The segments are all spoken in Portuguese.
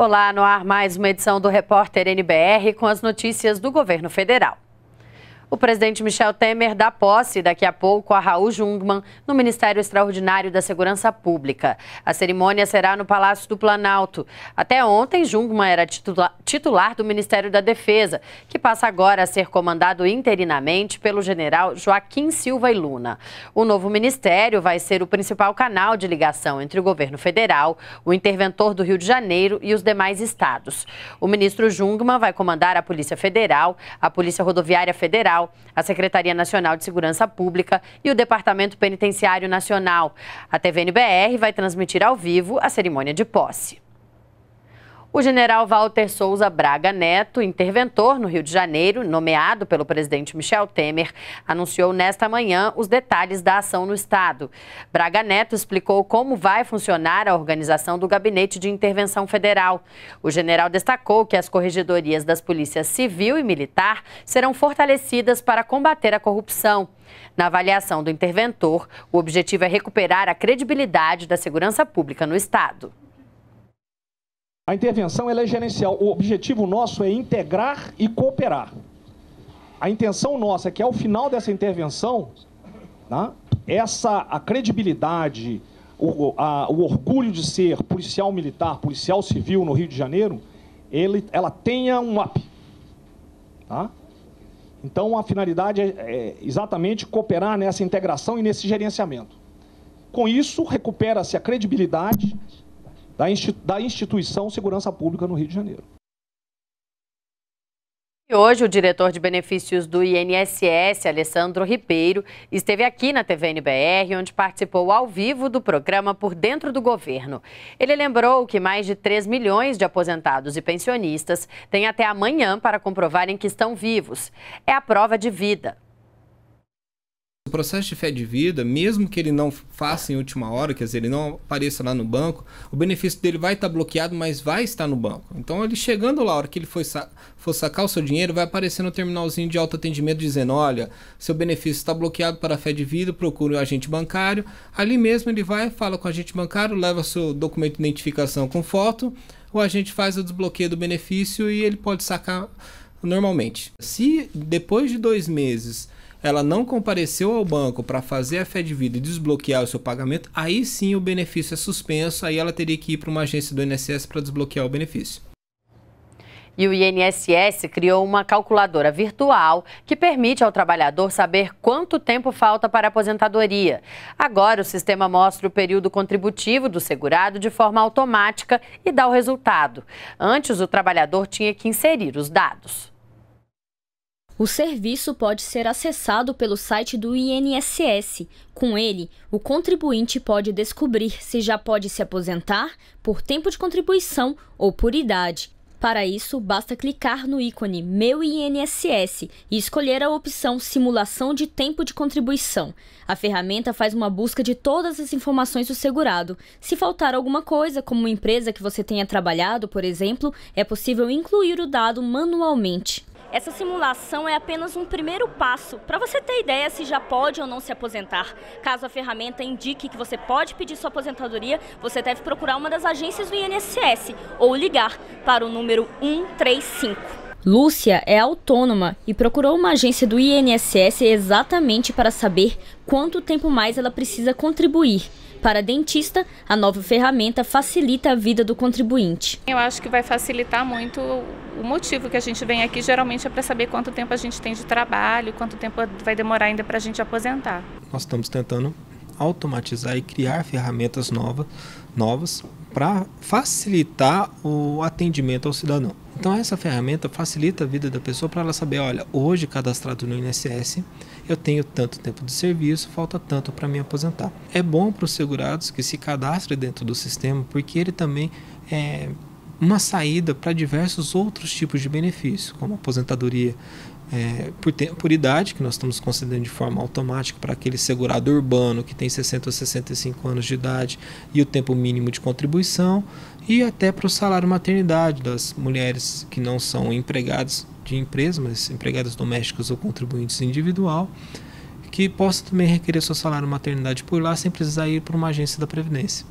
Olá, no ar mais uma edição do Repórter NBR com as notícias do governo federal. O presidente Michel Temer dá posse daqui a pouco a Raul Jungmann no Ministério Extraordinário da Segurança Pública. A cerimônia será no Palácio do Planalto. Até ontem, Jungmann era titular do Ministério da Defesa, que passa agora a ser comandado interinamente pelo general Joaquim Silva e Luna. O novo ministério vai ser o principal canal de ligação entre o governo federal, o interventor do Rio de Janeiro e os demais estados. O ministro Jungmann vai comandar a Polícia Federal, a Polícia Rodoviária Federal, Federal, a Secretaria Nacional de Segurança Pública e o Departamento Penitenciário Nacional. A TVNBR vai transmitir ao vivo a cerimônia de posse. O general Walter Souza Braga Neto, interventor no Rio de Janeiro, nomeado pelo presidente Michel Temer, anunciou nesta manhã os detalhes da ação no Estado. Braga Neto explicou como vai funcionar a organização do Gabinete de Intervenção Federal. O general destacou que as corregedorias das polícias civil e militar serão fortalecidas para combater a corrupção. Na avaliação do interventor, o objetivo é recuperar a credibilidade da segurança pública no Estado. A intervenção é gerencial. O objetivo nosso é integrar e cooperar. A intenção nossa é que ao final dessa intervenção, né, essa a credibilidade, o, a, o, orgulho de ser policial militar, policial civil no Rio de Janeiro, ele, ela tenha um up. Tá? Então a finalidade é, é exatamente cooperar nessa integração e nesse gerenciamento. Com isso, recupera-se a credibilidade da instituição Segurança Pública no Rio de Janeiro. E hoje, o diretor de benefícios do INSS, Alessandro Ribeiro, esteve aqui na TV NBR, onde participou ao vivo do programa Por Dentro do Governo. Ele lembrou que mais de 3 milhões de aposentados e pensionistas têm até amanhã para comprovarem que estão vivos. É a prova de vida. O processo de fé de vida, mesmo que ele não faça em última hora, quer dizer, ele não apareça lá no banco, o benefício dele vai estar bloqueado, mas vai estar no banco. Então, ele chegando lá, a hora que ele for, sa for sacar o seu dinheiro, vai aparecer no terminalzinho de autoatendimento dizendo: olha, seu benefício está bloqueado para a fé de vida, procure o agente bancário. Ali mesmo ele vai, fala com o agente bancário, leva seu documento de identificação com foto, o agente faz o desbloqueio do benefício e ele pode sacar normalmente. Se depois de dois meses ela não compareceu ao banco para fazer a fé de vida e desbloquear o seu pagamento, aí sim o benefício é suspenso, aí ela teria que ir para uma agência do INSS para desbloquear o benefício. E o INSS criou uma calculadora virtual que permite ao trabalhador saber quanto tempo falta para a aposentadoria. Agora, o sistema mostra o período contributivo do segurado de forma automática e dá o resultado. Antes, o trabalhador tinha que inserir os dados. O serviço pode ser acessado pelo site do INSS. Com ele, o contribuinte pode descobrir se já pode se aposentar por tempo de contribuição ou por idade. Para isso, basta clicar no ícone Meu INSS e escolher a opção Simulação de Tempo de Contribuição. A ferramenta faz uma busca de todas as informações do segurado. Se faltar alguma coisa, como empresa que você tenha trabalhado, por exemplo, é possível incluir o dado manualmente. Essa simulação é apenas um primeiro passo para você ter ideia se já pode ou não se aposentar. Caso a ferramenta indique que você pode pedir sua aposentadoria, você deve procurar uma das agências do INSS ou ligar para o número 135. Lúcia é autônoma e procurou uma agência do INSS exatamente para saber quanto tempo mais ela precisa contribuir. Para dentista, a nova ferramenta facilita a vida do contribuinte. Eu acho que vai facilitar muito o motivo que a gente vem aqui, geralmente é para saber quanto tempo a gente tem de trabalho, quanto tempo vai demorar ainda para a gente aposentar. Nós estamos tentando automatizar e criar ferramentas novas, novas para facilitar o atendimento ao cidadão. Então essa ferramenta facilita a vida da pessoa para ela saber, olha, hoje cadastrado no INSS, eu tenho tanto tempo de serviço, falta tanto para me aposentar. É bom para os segurados que se cadastrem dentro do sistema, porque ele também é, uma saída para diversos outros tipos de benefício, como aposentadoria é, por, por, idade, que nós estamos concedendo de forma automática para aquele segurado urbano que tem 60 ou 65 anos de idade e o tempo mínimo de contribuição, e até para o salário maternidade das mulheres que não são empregadas de empresa, mas empregadas domésticas ou contribuintes individual, que possa também requerer seu salário maternidade por lá sem precisar ir para uma agência da Previdência.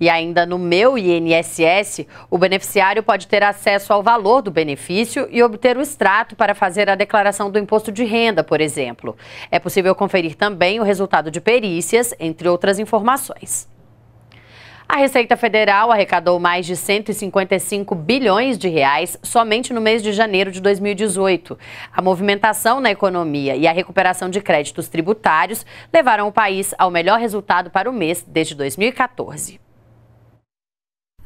E ainda no meu INSS, o beneficiário pode ter acesso ao valor do benefício e obter o extrato para fazer a declaração do imposto de renda, por exemplo. É possível conferir também o resultado de perícias, entre outras informações. A Receita Federal arrecadou mais de 155 bilhões de reais somente no mês de janeiro de 2018. A movimentação na economia e a recuperação de créditos tributários levaram o país ao melhor resultado para o mês desde 2014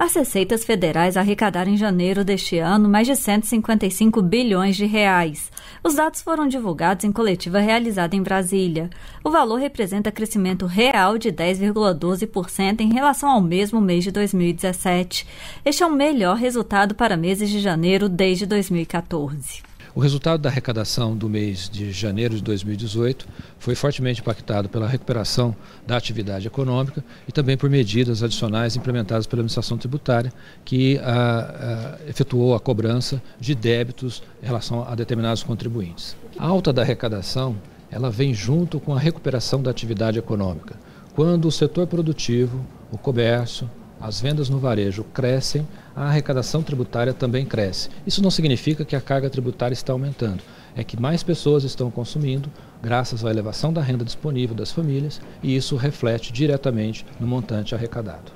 as receitas federais arrecadaram em janeiro deste ano mais de 155 bilhões de reais. Os dados foram divulgados em coletiva realizada em Brasília. O valor representa crescimento real de 10,12% em relação ao mesmo mês de 2017. Este é o melhor resultado para meses de janeiro desde 2014. O resultado da arrecadação do mês de janeiro de 2018 foi fortemente impactado pela recuperação da atividade econômica e também por medidas adicionais implementadas pela administração tributária, que a, ah, a, ah, efetuou a cobrança de débitos em relação a determinados contribuintes. A alta da arrecadação ela vem junto com a recuperação da atividade econômica. Quando o setor produtivo, o comércio, as vendas no varejo crescem, a arrecadação tributária também cresce. Isso não significa que a carga tributária está aumentando, é que mais pessoas estão consumindo, graças à elevação da renda disponível das famílias, e isso reflete diretamente no montante arrecadado.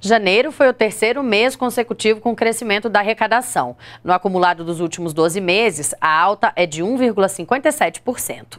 Janeiro foi o terceiro mês consecutivo com crescimento da arrecadação. No acumulado dos últimos 12 meses, a alta é de 1,57%.